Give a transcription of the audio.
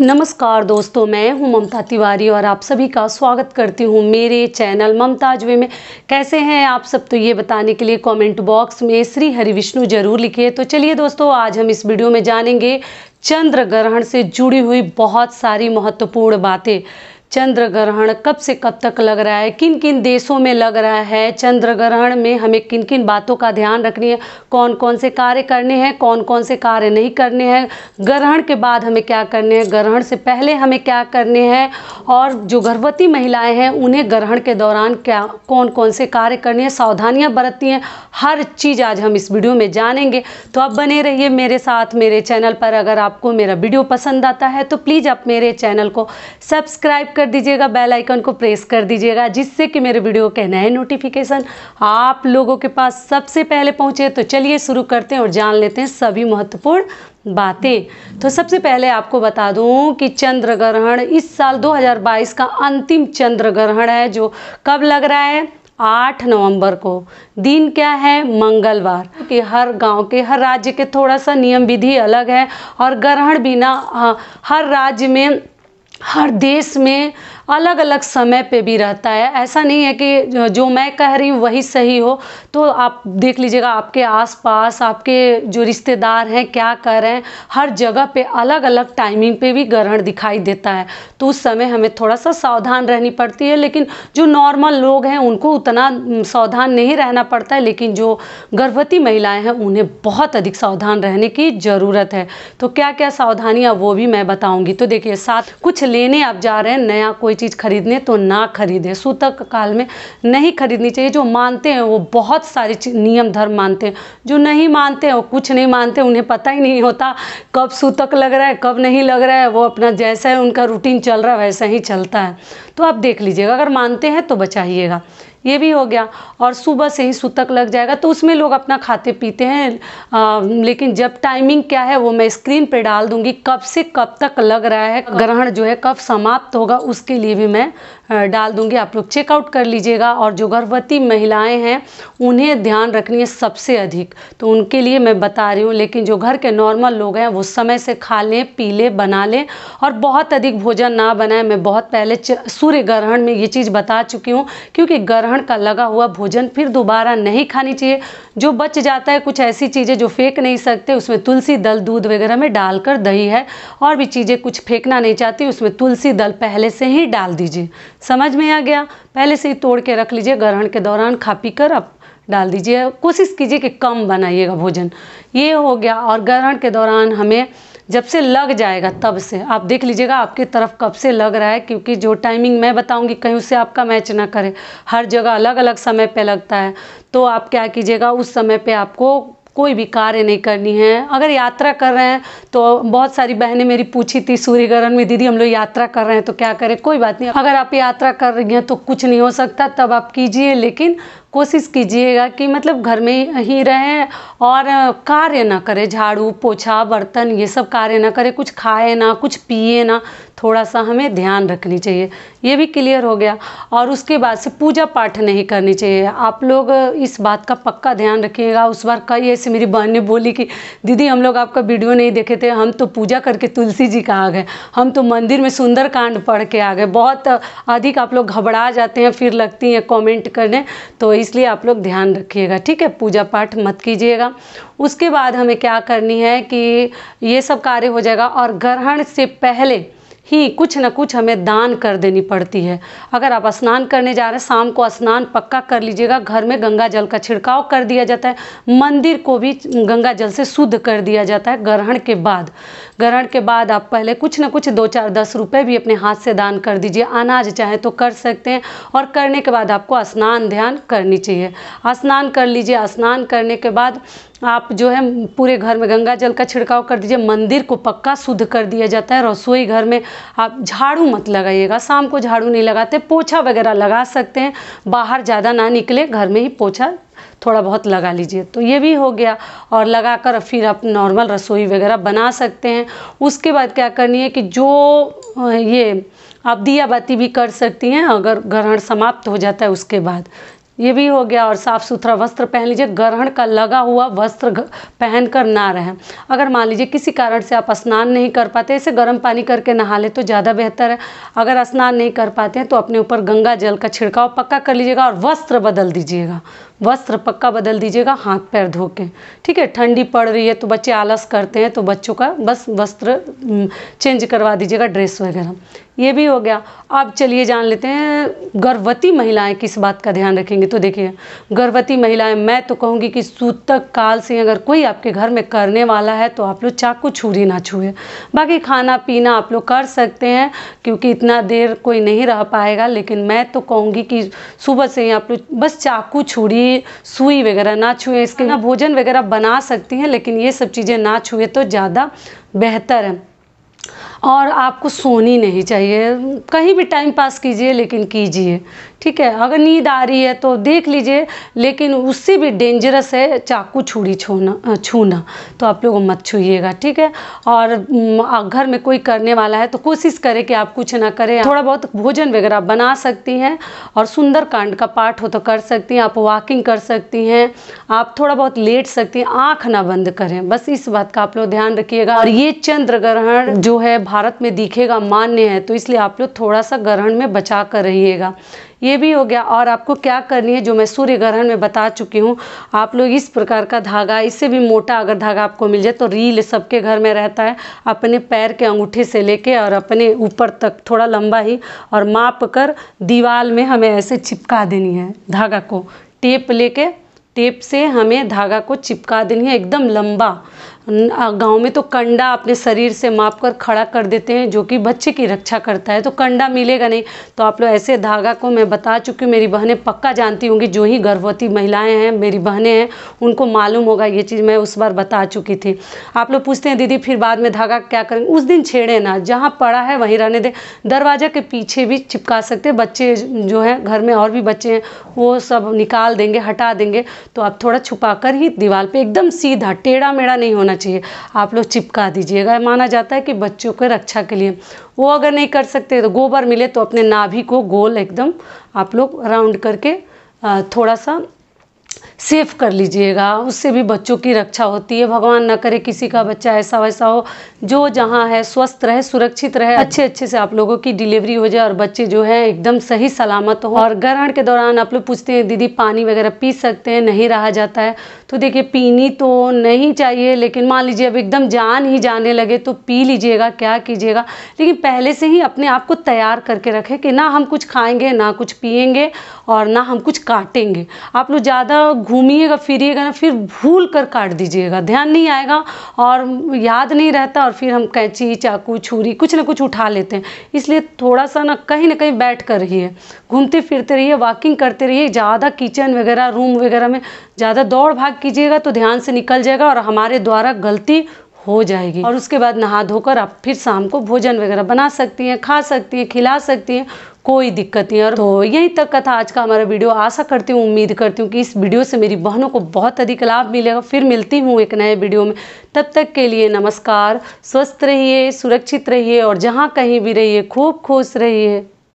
नमस्कार दोस्तों मैं हूं ममता तिवारी और आप सभी का स्वागत करती हूं मेरे चैनल ममता जुए में कैसे हैं आप सब तो ये बताने के लिए कमेंट बॉक्स में श्री हरि विष्णु जरूर लिखिए तो चलिए दोस्तों आज हम इस वीडियो में जानेंगे चंद्र ग्रहण से जुड़ी हुई बहुत सारी महत्वपूर्ण बातें चंद्र ग्रहण कब से कब तक लग रहा है किन किन देशों में लग रहा है चंद्र ग्रहण में हमें किन किन बातों का ध्यान रखनी है कौन कौन से कार्य करने हैं कौन कौन से कार्य नहीं करने हैं ग्रहण के बाद हमें क्या करने हैं ग्रहण से पहले हमें क्या करने हैं और जो गर्भवती महिलाएं हैं उन्हें ग्रहण के दौरान क्या कौन कौन से कार्य करने हैं सावधानियाँ बरतनी हैं हर चीज़ आज हम इस वीडियो में जानेंगे तो आप बने रहिए मेरे साथ मेरे चैनल पर अगर आपको मेरा वीडियो पसंद आता है तो प्लीज़ आप मेरे चैनल को सब्सक्राइब कर दीजिएगा बेल आइकन को प्रेस कर दीजिएगा जिससे कि मेरे वीडियो के नए नोटिफिकेशन आप लोगों के पास सबसे पहले पहुंचे तो चलिए शुरू करते हैं और जान लेते हैं सभी महत्वपूर्ण बातें तो सबसे पहले आपको बता दूं कि चंद्र ग्रहण इस साल 2022 का अंतिम चंद्र ग्रहण है जो कब लग रहा है आठ नवंबर को दिन क्या है मंगलवार कि हर गांव के हर राज्य के थोड़ा सा नियम विधि अलग है और ग्रहण बिना हाँ, हर राज्य में हर देश में अलग अलग समय पे भी रहता है ऐसा नहीं है कि जो मैं कह रही हूँ वही सही हो तो आप देख लीजिएगा आपके आसपास आपके जो रिश्तेदार हैं क्या कर रहे हैं हर जगह पे अलग अलग टाइमिंग पे भी ग्रहण दिखाई देता है तो उस समय हमें थोड़ा सा सावधान रहनी पड़ती है लेकिन जो नॉर्मल लोग हैं उनको उतना सावधान नहीं रहना पड़ता है लेकिन जो गर्भवती महिलाएँ हैं उन्हें बहुत अधिक सावधान रहने की ज़रूरत है तो क्या क्या सावधानियाँ वो भी मैं बताऊँगी तो देखिए साथ कुछ लेने आप जा रहे हैं नया कोई चीज़ खरीदने तो ना खरीदें सूतक काल में नहीं खरीदनी चाहिए जो मानते हैं वो बहुत सारे नियम धर्म मानते हैं जो नहीं मानते हैं वो कुछ नहीं मानते उन्हें पता ही नहीं होता कब सूतक लग रहा है कब नहीं लग रहा है वो अपना जैसा है उनका रूटीन चल रहा है वैसा ही चलता है तो आप देख लीजिएगा अगर मानते हैं तो बचाइएगा ये भी हो गया और सुबह से ही सूतक लग जाएगा तो उसमें लोग अपना खाते पीते हैं आ, लेकिन जब टाइमिंग क्या है वो मैं स्क्रीन पे डाल दूंगी कब से कब तक लग रहा है ग्रहण जो है कब समाप्त होगा उसके लिए भी मैं डाल दूंगी आप लोग चेकआउट कर लीजिएगा और जो गर्भवती महिलाएं हैं उन्हें ध्यान रखनी है सबसे अधिक तो उनके लिए मैं बता रही हूँ लेकिन जो घर के नॉर्मल लोग हैं वो समय से खा लें पी लें बना लें और बहुत अधिक भोजन ना बनाएं मैं बहुत पहले सूर्य ग्रहण में ये चीज़ बता चुकी हूँ क्योंकि ग्रहण का लगा हुआ भोजन फिर दोबारा नहीं खानी चाहिए जो बच जाता है कुछ ऐसी चीज़ें जो फेंक नहीं सकते उसमें तुलसी दल दूध वगैरह में डालकर दही है और भी चीज़ें कुछ फेंकना नहीं चाहती उसमें तुलसी दल पहले से ही डाल दीजिए समझ में आ गया पहले से ही तोड़ के रख लीजिए ग्रहण के दौरान खा पी कर आप डाल दीजिए कोशिश कीजिए कि कम बनाइएगा भोजन ये हो गया और ग्रहण के दौरान हमें जब से लग जाएगा तब से आप देख लीजिएगा आपकी तरफ कब से लग रहा है क्योंकि जो टाइमिंग मैं बताऊंगी कहीं उससे आपका मैच ना करे हर जगह अलग अलग समय पे लगता है तो आप क्या कीजिएगा उस समय पे आपको कोई भी कार्य नहीं करनी है अगर यात्रा कर रहे हैं तो बहुत सारी बहनें मेरी पूछी थी सूर्यग्रहण में दीदी हम लोग यात्रा कर रहे हैं तो क्या करें कोई बात नहीं अगर आप यात्रा कर रही हैं तो कुछ नहीं हो सकता तब आप कीजिए लेकिन कोशिश कीजिएगा कि मतलब घर में ही रहें और कार्य ना करें झाड़ू पोछा बर्तन ये सब कार्य ना करें कुछ खाए ना कुछ पिए ना थोड़ा सा हमें ध्यान रखनी चाहिए ये भी क्लियर हो गया और उसके बाद से पूजा पाठ नहीं करनी चाहिए आप लोग इस बात का पक्का ध्यान रखिएगा उस बार कई ऐसे मेरी बहन ने बोली कि दीदी हम लोग आपका वीडियो नहीं देखे थे हम तो पूजा करके तुलसी जी का आ गए हम तो मंदिर में सुंदर कांड पढ़ के आ गए बहुत अधिक आप लोग घबरा जाते हैं फिर लगती हैं कॉमेंट करने तो इसलिए आप लोग ध्यान रखिएगा ठीक है पूजा पाठ मत कीजिएगा उसके बाद हमें क्या करनी है कि ये सब कार्य हो जाएगा और ग्रहण से पहले ही कुछ ना कुछ हमें दान कर देनी पड़ती है अगर आप स्नान करने जा रहे हैं शाम को स्नान पक्का कर लीजिएगा घर में गंगा जल का छिड़काव कर दिया जाता है मंदिर को भी गंगा जल से शुद्ध कर दिया जाता है ग्रहण के बाद ग्रहण के बाद आप पहले कुछ ना कुछ दो चार दस रुपये भी अपने हाथ से दान कर दीजिए अनाज चाहे तो कर सकते हैं और करने के बाद आपको स्नान ध्यान करनी चाहिए स्नान कर लीजिए स्नान करने के बाद आप जो है पूरे घर में गंगा जल का छिड़काव कर दीजिए मंदिर को पक्का शुद्ध कर दिया जाता है रसोई घर में आप झाड़ू मत लगाइएगा शाम को झाड़ू नहीं लगाते पोछा वगैरह लगा सकते हैं बाहर ज़्यादा ना निकले घर में ही पोछा थोड़ा बहुत लगा लीजिए तो ये भी हो गया और लगाकर फिर आप नॉर्मल रसोई वगैरह बना सकते हैं उसके बाद क्या करनी है कि जो ये आप दिया बाती भी कर सकती हैं अगर ग्रहण समाप्त हो जाता है उसके बाद ये भी हो गया और साफ़ सुथरा वस्त्र पहन लीजिए ग्रहण का लगा हुआ वस्त्र पहन कर ना रहें अगर मान लीजिए किसी कारण से आप स्नान नहीं कर पाते इसे गर्म पानी करके नहा लें तो ज़्यादा बेहतर है अगर स्नान नहीं कर पाते हैं तो अपने ऊपर गंगा जल का छिड़काव पक्का कर लीजिएगा और वस्त्र बदल दीजिएगा वस्त्र पक्का बदल दीजिएगा हाथ पैर धो के ठीक है ठंडी पड़ रही है तो बच्चे आलस करते हैं तो बच्चों का बस वस्त्र चेंज करवा दीजिएगा ड्रेस वगैरह ये भी हो गया अब चलिए जान लेते हैं गर्भवती महिलाएं किस बात का ध्यान रखेंगे तो देखिए गर्भवती महिलाएं मैं तो कहूँगी कि सूतक काल से अगर कोई आपके घर में करने वाला है तो आप लोग चाकू छुरी ना छुए बाकी खाना पीना आप लोग कर सकते हैं क्योंकि इतना देर कोई नहीं रह पाएगा लेकिन मैं तो कहूँगी कि सुबह से ही आप लोग बस चाकू छुरी सुई वगैरह ना छुए इसके ना भोजन वगैरह बना सकती हैं लेकिन ये सब चीज़ें ना छुए तो ज़्यादा बेहतर है और आपको सोनी नहीं चाहिए कहीं भी टाइम पास कीजिए लेकिन कीजिए ठीक है अगर नींद आ रही है तो देख लीजिए लेकिन उससे भी डेंजरस है चाकू छुरी छूना छूना तो आप लोग मत छूइएगा ठीक है और घर में कोई करने वाला है तो कोशिश करें कि आप कुछ ना करें थोड़ा बहुत भोजन वगैरह बना सकती हैं और सुंदर कांड का पाठ हो तो कर सकती हैं आप वॉकिंग कर सकती हैं आप थोड़ा बहुत लेट सकती हैं आँख ना बंद करें बस इस बात का आप लोग ध्यान रखिएगा और ये चंद्र ग्रहण जो है भारत में दिखेगा मान्य है तो इसलिए आप लोग थोड़ा सा ग्रहण में बचा कर रहिएगा ये भी हो गया और आपको क्या करनी है जो मैं सूर्य ग्रहण में बता चुकी हूँ आप लोग इस प्रकार का धागा इससे भी मोटा अगर धागा आपको मिल जाए तो रील सबके घर में रहता है अपने पैर के अंगूठे से लेके और अपने ऊपर तक थोड़ा लंबा ही और माप कर दीवार में हमें ऐसे चिपका देनी है धागा को टेप लेके टेप से हमें धागा को चिपका देनी है एकदम लंबा गांव में तो कंडा अपने शरीर से माप कर खड़ा कर देते हैं जो कि बच्चे की रक्षा करता है तो कंडा मिलेगा नहीं तो आप लोग ऐसे धागा को मैं बता चुकी हूँ मेरी बहनें पक्का जानती होंगी जो ही गर्भवती महिलाएं हैं मेरी बहनें हैं उनको मालूम होगा ये चीज़ मैं उस बार बता चुकी थी आप लोग पूछते हैं दीदी फिर बाद में धागा क्या करेंगे उस दिन छेड़े ना जहाँ पड़ा है वहीं रहने दें दरवाज़ा के पीछे भी चिपका सकते बच्चे जो हैं घर में और भी बच्चे हैं वो सब निकाल देंगे हटा देंगे तो आप थोड़ा छुपा कर ही दीवार पर एकदम सीधा टेढ़ा मेढ़ा नहीं होना चाहिए आप लोग चिपका दीजिएगा माना जाता है कि बच्चों के रक्षा के लिए वो अगर नहीं कर सकते तो गोबर मिले तो अपने नाभि को गोल एकदम आप लोग राउंड करके थोड़ा सा सेफ कर लीजिएगा उससे भी बच्चों की रक्षा होती है भगवान ना करे किसी का बच्चा ऐसा वैसा हो जो जहाँ है स्वस्थ रहे सुरक्षित रहे अच्छे अच्छे से आप लोगों की डिलीवरी हो जाए और बच्चे जो है एकदम सही सलामत हो और ग्रहण के दौरान आप लोग पूछते हैं दीदी पानी वगैरह पी सकते हैं नहीं रहा जाता है तो देखिए पीनी तो नहीं चाहिए लेकिन मान लीजिए अब एकदम जान ही जाने लगे तो पी लीजिएगा क्या कीजिएगा लेकिन पहले से ही अपने आप को तैयार करके रखें कि ना हम कुछ खाएंगे ना कुछ पियेंगे और ना हम कुछ काटेंगे आप लोग ज़्यादा ज़्यादा घूमिएगा फिरिएगा ना फिर भूल कर काट दीजिएगा ध्यान नहीं आएगा और याद नहीं रहता और फिर हम कैंची चाकू छुरी कुछ ना कुछ उठा लेते हैं इसलिए थोड़ा सा ना कहीं ना कहीं बैठ कर रहिए घूमते फिरते रहिए वॉकिंग करते रहिए ज़्यादा किचन वगैरह रूम वगैरह में ज़्यादा दौड़ भाग कीजिएगा तो ध्यान से निकल जाएगा और हमारे द्वारा गलती हो जाएगी और उसके बाद नहा धोकर आप फिर शाम को भोजन वगैरह बना सकती हैं खा सकती हैं खिला सकती हैं कोई दिक्कत नहीं और तो यहीं तक का था आज का हमारा वीडियो आशा करती हूँ उम्मीद करती हूँ कि इस वीडियो से मेरी बहनों को बहुत अधिक लाभ मिलेगा फिर मिलती हूँ एक नए वीडियो में तब तक के लिए नमस्कार स्वस्थ रहिए सुरक्षित रहिए और जहाँ कहीं भी रहिए खूब खुश रहिए